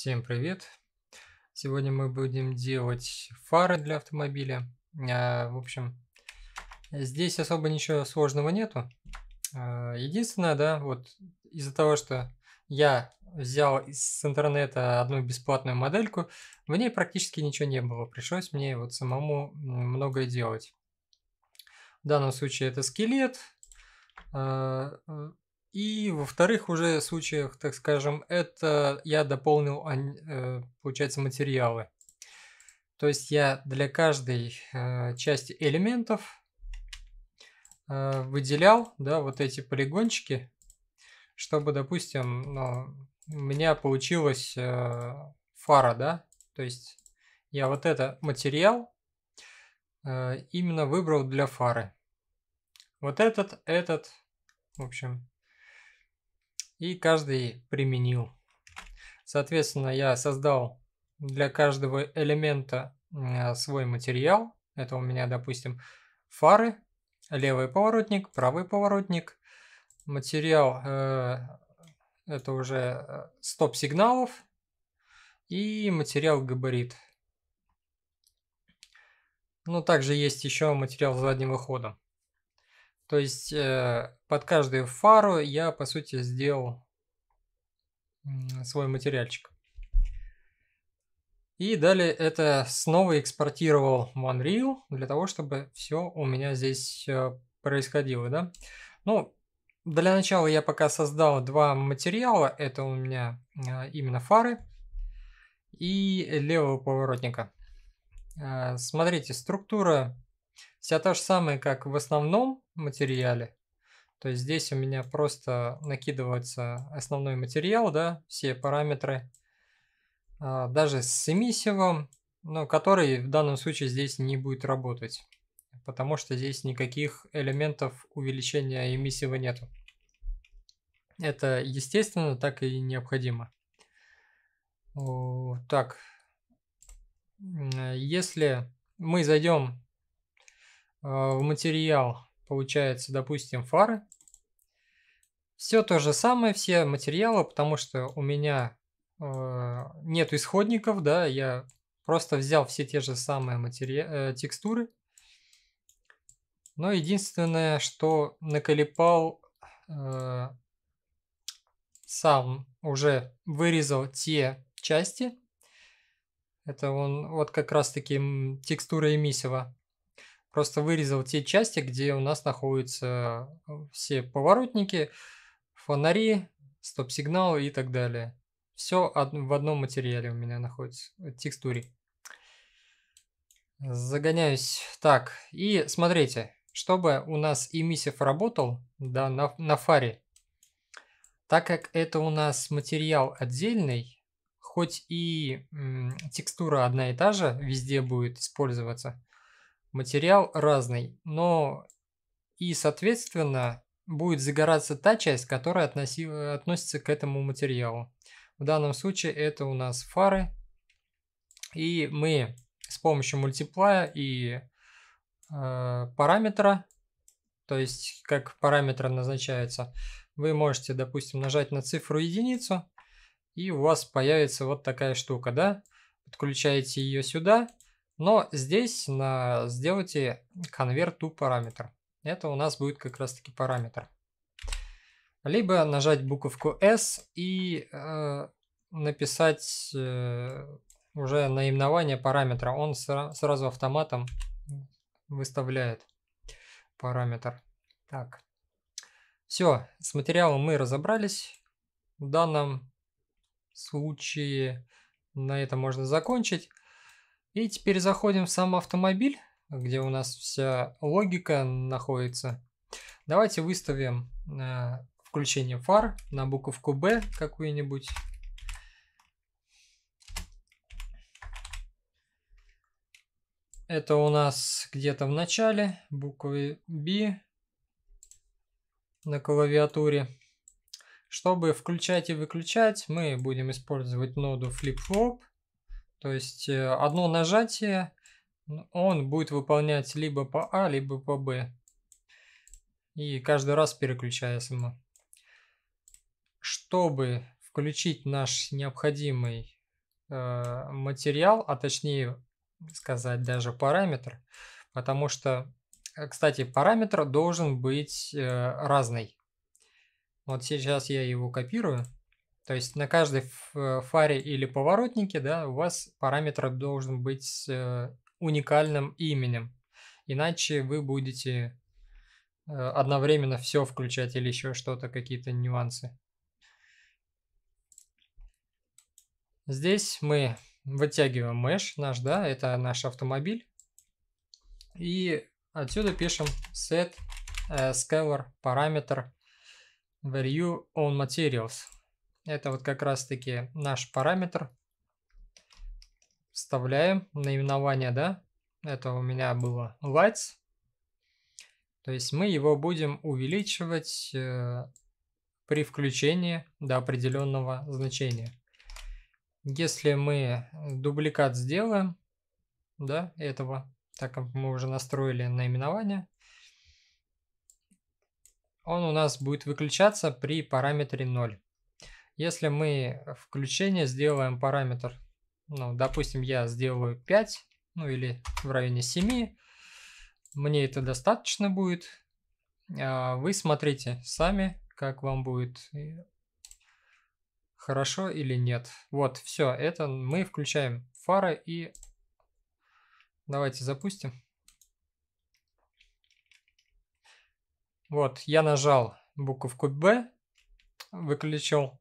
Всем привет! Сегодня мы будем делать фары для автомобиля. А, в общем, здесь особо ничего сложного нету. А, единственное, да, вот из-за того, что я взял с интернета одну бесплатную модельку, в ней практически ничего не было. Пришлось мне вот самому многое делать. В данном случае это скелет, а, и, во-вторых, уже случаях, так скажем, это я дополнил, э, получается, материалы. То есть я для каждой э, части элементов э, выделял, да, вот эти полигончики, чтобы, допустим, ну, у меня получилась фара, да, то есть я вот этот материал именно выбрал для фары. Вот этот, этот, в общем, и каждый применил. Соответственно, я создал для каждого элемента э, свой материал. Это у меня, допустим, фары, левый поворотник, правый поворотник. Материал э, это уже э, стоп-сигналов и материал габарит. Но ну, также есть еще материал заднего хода. То есть э, под каждую фару я, по сути, сделал свой материальчик. И далее это снова экспортировал в Unreal для того, чтобы все у меня здесь э, происходило, да. Ну, для начала я пока создал два материала. Это у меня а, именно фары и левого поворотника. Э, смотрите, структура Вся та же самая, как в основном материале. То есть здесь у меня просто накидывается основной материал, да, все параметры, а, даже с эмиссивом, но который в данном случае здесь не будет работать, потому что здесь никаких элементов увеличения эмиссива нету. Это естественно, так и необходимо. Так, если мы зайдем а, в материал получается, допустим, фары. Все то же самое, все материалы, потому что у меня э, нет исходников, да, я просто взял все те же самые матери... э, текстуры. Но единственное, что наколепал э, сам уже вырезал те части. Это он вот как раз таки текстура Емисева просто вырезал те части, где у нас находятся э, все поворотники, фонари, стоп-сигналы и так далее. Все в одном материале у меня находится, в текстуре. Загоняюсь. Так, и смотрите, чтобы у нас эмиссив работал да, на, на фаре, так как это у нас материал отдельный, хоть и м, текстура одна и та же везде будет использоваться, материал разный, но и, соответственно, будет загораться та часть, которая относи... Э, относится к этому материалу. В данном случае это у нас фары. И мы с помощью мультиплая и э, параметра, то есть как параметр назначается, вы можете, допустим, нажать на цифру единицу, и у вас появится вот такая штука, да? Подключаете ее сюда, но здесь на, сделайте конверт to параметр. Это у нас будет как раз таки параметр. Либо нажать буковку S и э, написать э, уже наименование параметра. Он сра сразу автоматом выставляет параметр. Так. Все, с материалом мы разобрались. В данном случае на этом можно закончить. И теперь заходим в сам автомобиль, где у нас вся логика находится. Давайте выставим э, включение фар на буковку B какую-нибудь. Это у нас где-то в начале буквы B на клавиатуре. Чтобы включать и выключать, мы будем использовать ноду FlipFlop. То есть э, одно нажатие, он будет выполнять либо по А, либо по Б. И каждый раз переключаясь ему. Чтобы включить наш необходимый э, материал, а точнее сказать даже параметр, потому что, э, кстати, параметр должен быть э, разный. Вот сейчас я его копирую. То есть на каждой э, фаре или поворотнике да, у вас параметр должен быть с э, уникальным именем. Иначе вы будете э, одновременно все включать или еще что-то, какие-то нюансы. Здесь мы вытягиваем mesh наш, да, это наш автомобиль. И отсюда пишем set scalar параметр value on materials. Это вот как раз-таки наш параметр. Вставляем наименование, да? Это у меня было lights. То есть мы его будем увеличивать э, при включении до определенного значения. Если мы дубликат сделаем, да, этого, так как мы уже настроили наименование, он у нас будет выключаться при параметре 0. Если мы включение сделаем параметр, ну, допустим, я сделаю 5, ну или в районе 7, мне это достаточно будет. А, вы смотрите сами, как вам будет э, хорошо или нет. Вот, все, это мы включаем фары и давайте запустим. Вот, я нажал буковку B, выключил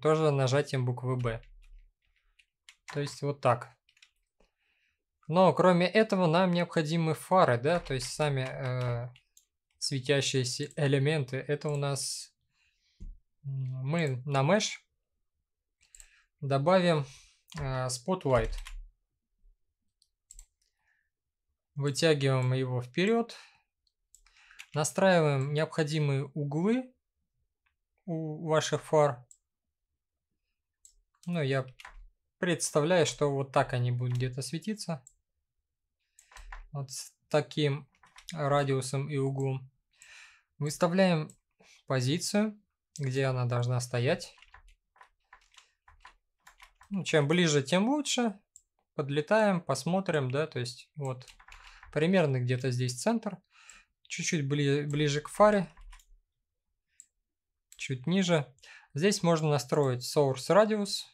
тоже нажатием буквы B. То есть вот так. Но кроме этого нам необходимы фары, да, то есть сами э, светящиеся элементы. Это у нас мы на mesh добавим э, spotlight. Вытягиваем его вперед. Настраиваем необходимые углы у ваших фар. Ну, я представляю, что вот так они будут где-то светиться. Вот с таким радиусом и углом. Выставляем позицию, где она должна стоять. Ну, чем ближе, тем лучше. Подлетаем, посмотрим, да, то есть вот примерно где-то здесь центр. Чуть-чуть бли ближе к фаре. Чуть ниже. Здесь можно настроить Source Radius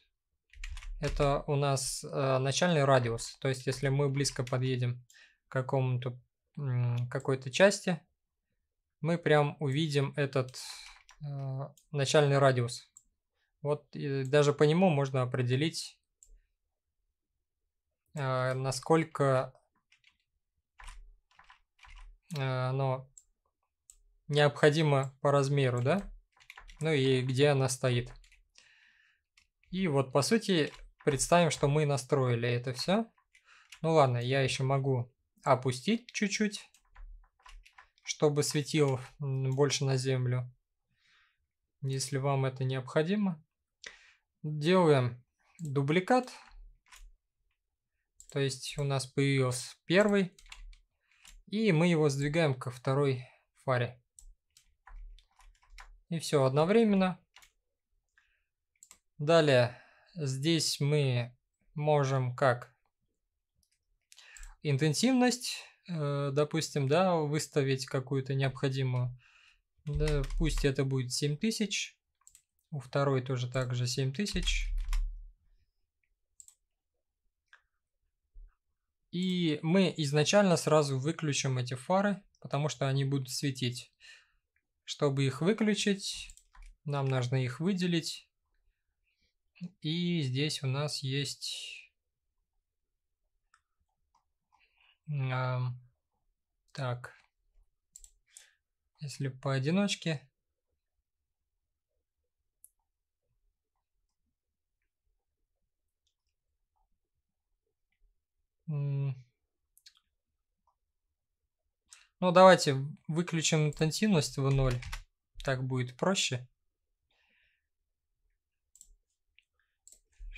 это у нас э, начальный радиус. То есть, если мы близко подъедем к какому-то какой-то части, мы прям увидим этот э, начальный радиус. Вот даже по нему можно определить, э, насколько э, оно необходимо по размеру, да? Ну и где она стоит. И вот по сути Представим, что мы настроили это все. Ну ладно, я еще могу опустить чуть-чуть, чтобы светил больше на землю, если вам это необходимо. Делаем дубликат. То есть у нас появился первый. И мы его сдвигаем ко второй фаре. И все одновременно. Далее Здесь мы можем как интенсивность, э, допустим, да, выставить какую-то необходимую. Да, пусть это будет 7000. У второй тоже также 7000. И мы изначально сразу выключим эти фары, потому что они будут светить. Чтобы их выключить, нам нужно их выделить и здесь у нас есть... Э, так. Если поодиночке... Ну, давайте выключим интенсивность в 0. Так будет проще.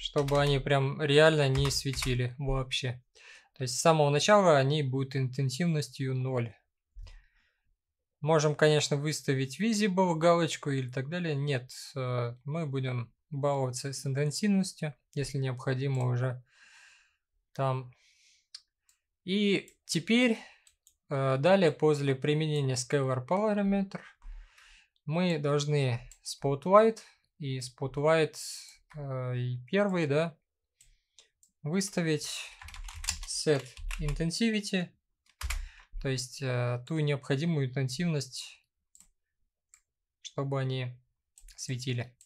чтобы они прям реально не светили вообще. То есть с самого начала они будут интенсивностью 0. Можем, конечно, выставить visible галочку или так далее. Нет, э, мы будем баловаться с интенсивностью, если необходимо уже там. И теперь, э, далее, после применения Scalar Parameter, мы должны Spotlight и Spotlight Э, и первый, да, выставить set intensity, то есть э, ту необходимую интенсивность, чтобы они светили.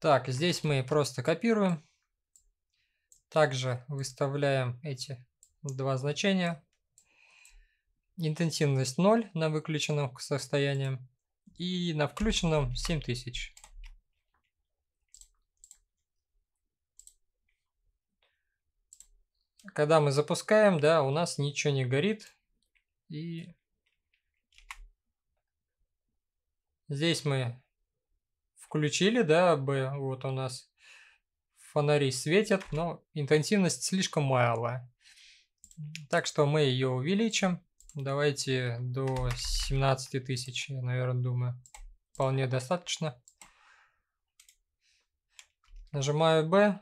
Так, здесь мы просто копируем. Также выставляем эти два значения Интенсивность 0 на выключенном состоянии и на включенном 7000. Когда мы запускаем, да, у нас ничего не горит. И здесь мы включили, да, B, вот у нас фонари светят, но интенсивность слишком малая. Так что мы ее увеличим. Давайте до 17 тысяч, я, наверное, думаю, вполне достаточно. Нажимаю B.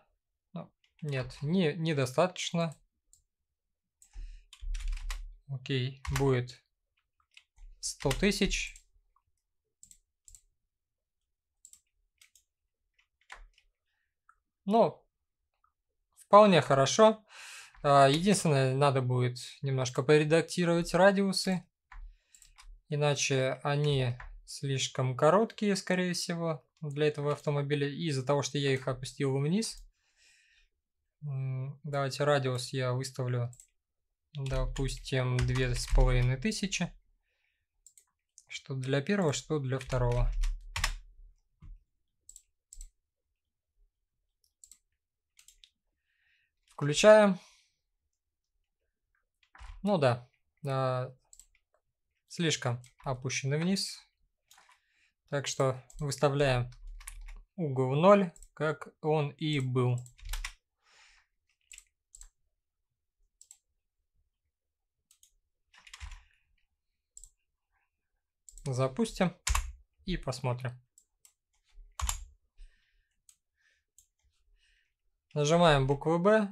Ну, нет, не, недостаточно. Окей, будет 100 тысяч. Но ну, вполне хорошо. А, единственное, надо будет немножко поредактировать радиусы, иначе они слишком короткие, скорее всего, для этого автомобиля, из-за того, что я их опустил вниз. Давайте радиус я выставлю, допустим, 2500, что для первого, что для второго. Включаем. Ну да, э, слишком опущены вниз. Так что выставляем угол 0, как он и был. Запустим и посмотрим. Нажимаем букву B.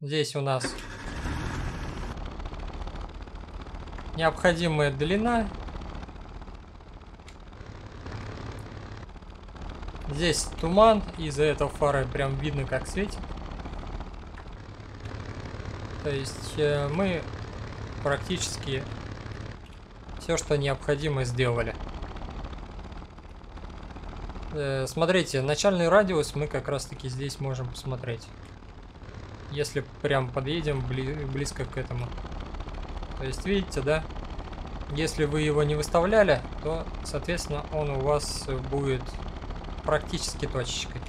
Здесь у нас необходимая длина. Здесь туман, из-за этого фары прям видно, как светит. То есть э, мы практически все, что необходимо, сделали. Э, смотрите, начальный радиус мы как раз-таки здесь можем посмотреть. Если прям подъедем бли близко к этому. То есть, видите, да? Если вы его не выставляли, то, соответственно, он у вас будет практически точечкой.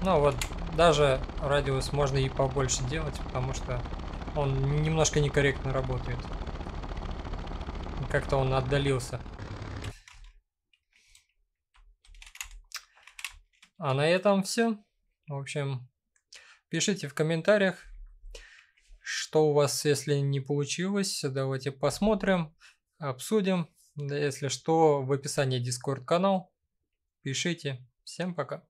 Ну вот, даже радиус можно и побольше делать, потому что он немножко некорректно работает. Как-то он отдалился. А на этом все. В общем, пишите в комментариях, что у вас, если не получилось, давайте посмотрим, обсудим. Если что, в описании Discord канал. Пишите. Всем пока.